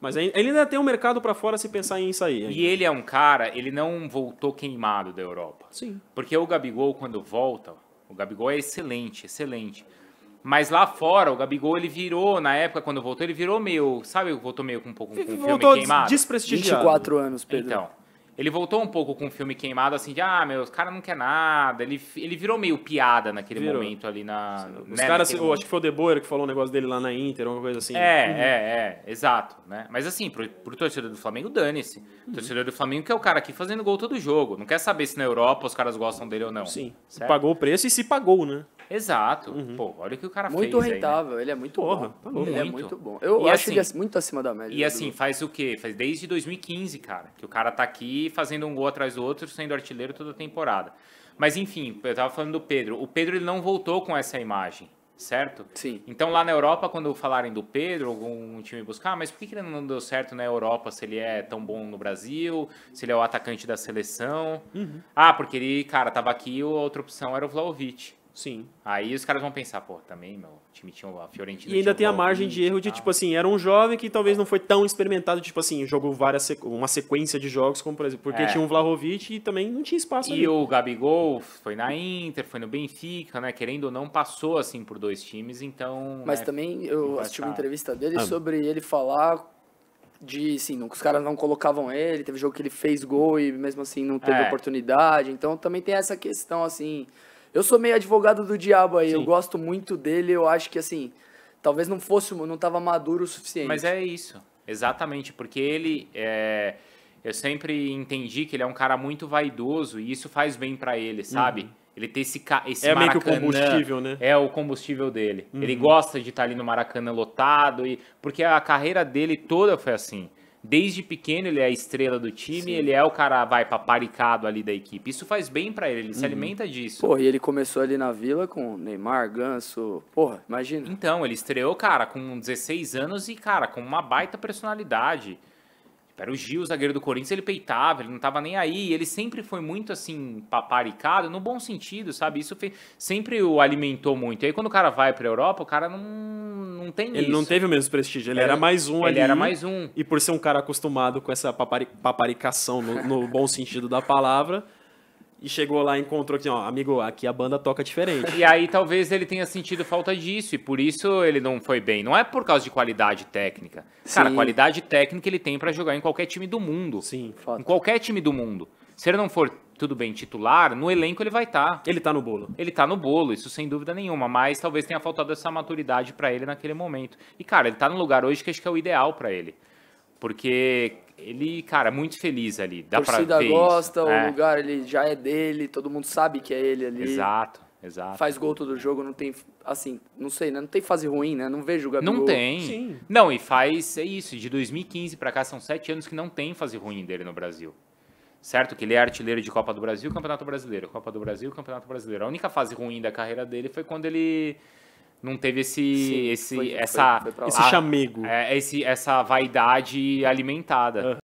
Mas ele ainda tem um mercado para fora se pensar em sair. Ainda. E ele é um cara, ele não voltou queimado da Europa. Sim. Porque o Gabigol, quando volta, o Gabigol é excelente, excelente. Mas lá fora, o Gabigol, ele virou, na época, quando voltou, ele virou meio, sabe, voltou meio com um pouco com um filme queimado. desprestigiado. 24 anos, Pedro. Então, ele voltou um pouco com o filme queimado, assim, de ah, meu, os caras não quer nada. Ele, ele virou meio piada naquele virou. momento ali na. Os né, caras, eu acho que foi o De Boer que falou um negócio dele lá na Inter, alguma coisa assim. É, uhum. é, é, exato. Né? Mas assim, pro, pro torcedor do Flamengo, dane-se. Uhum. Torcedor do Flamengo que é o cara aqui fazendo gol todo jogo. Não quer saber se na Europa os caras gostam dele ou não. Sim. Certo? Pagou o preço e se pagou, né? Exato. Uhum. Pô, olha o que o cara muito fez. Muito rentável, aí, né? ele é muito Porra, bom. Tá Ele muito. é muito bom. Eu e acho assim, ele é muito acima da média. E assim, faz o quê? Faz desde 2015, cara, que o cara tá aqui fazendo um gol atrás do outro, sendo artilheiro toda a temporada. Mas enfim, eu tava falando do Pedro. O Pedro ele não voltou com essa imagem certo? Sim. Então lá na Europa, quando falarem do Pedro, algum time buscar, ah, mas por que ele não deu certo na Europa se ele é tão bom no Brasil, se ele é o atacante da seleção? Uhum. Ah, porque ele, cara, tava aqui e a outra opção era o Vlaovic. Sim. Aí os caras vão pensar, pô, também, meu, time tinha o Fiorentina. E ainda tem a margem de erro de, tipo assim, era um jovem que talvez não foi tão experimentado, tipo assim, jogou várias sequ... uma sequência de jogos, como por exemplo, porque é. tinha um Vlahovic e também não tinha espaço. E ali. o Gabigol foi na Inter, foi no Benfica, né? Querendo ou não, passou assim por dois times, então. Mas né, também eu assisti uma entrevista dele ah. sobre ele falar de assim, os caras não colocavam ele, teve jogo que ele fez gol e mesmo assim não teve é. oportunidade. Então também tem essa questão assim, eu sou meio advogado do diabo aí, Sim. eu gosto muito dele, eu acho que assim, talvez não fosse, não tava maduro o suficiente. Mas é isso, exatamente, porque ele é, eu sempre entendi que ele é um cara muito vaidoso e isso faz bem para ele, sabe? Uhum. Ele tem esse, esse é meio que o combustível, né? É o combustível dele. Uhum. Ele gosta de estar tá ali no Maracanã lotado e porque a carreira dele toda foi assim. Desde pequeno ele é a estrela do time, Sim. ele é o cara vai paparicado ali da equipe. Isso faz bem para ele, ele uhum. se alimenta disso. Pô, e ele começou ali na Vila com Neymar, Ganso, porra, imagina. Então, ele estreou, cara, com 16 anos e, cara, com uma baita personalidade. Tipo, era o Gil, o zagueiro do Corinthians, ele peitava, ele não tava nem aí, ele sempre foi muito assim, paparicado, no bom sentido, sabe? Isso sempre o alimentou muito. E aí quando o cara vai pra Europa, o cara não não tem ele isso. não teve o mesmo prestígio, ele era, era mais um ele ali. Ele era mais um. E por ser um cara acostumado com essa papari, paparicação, no, no bom sentido da palavra, e chegou lá e encontrou que, ó, amigo, aqui a banda toca diferente. E aí talvez ele tenha sentido falta disso e por isso ele não foi bem. Não é por causa de qualidade técnica. Sim. Cara, qualidade técnica ele tem para jogar em qualquer time do mundo. Sim, foda. Em qualquer time do mundo. Se ele não for tudo bem, titular, no elenco ele vai estar. Tá. Ele tá no bolo. Ele tá no bolo, isso sem dúvida nenhuma, mas talvez tenha faltado essa maturidade para ele naquele momento. E cara, ele tá no lugar hoje que acho que é o ideal para ele. Porque ele, cara, muito feliz ali, dá para ver. A torcida gosta, isso. o é. lugar ele já é dele, todo mundo sabe que é ele ali. Exato. Exato. Faz gol todo jogo, não tem. Assim, não sei, né? Não tem fase ruim, né? Não vejo o Gabigol. Não tem. Sim. Não, e faz. É isso. De 2015 para cá são sete anos que não tem fase ruim dele no Brasil certo? Que ele é artilheiro de Copa do Brasil, Campeonato Brasileiro, Copa do Brasil, Campeonato Brasileiro. A única fase ruim da carreira dele foi quando ele não teve esse Sim, esse foi, essa foi, foi esse chamego, é, esse essa vaidade alimentada. Uhum.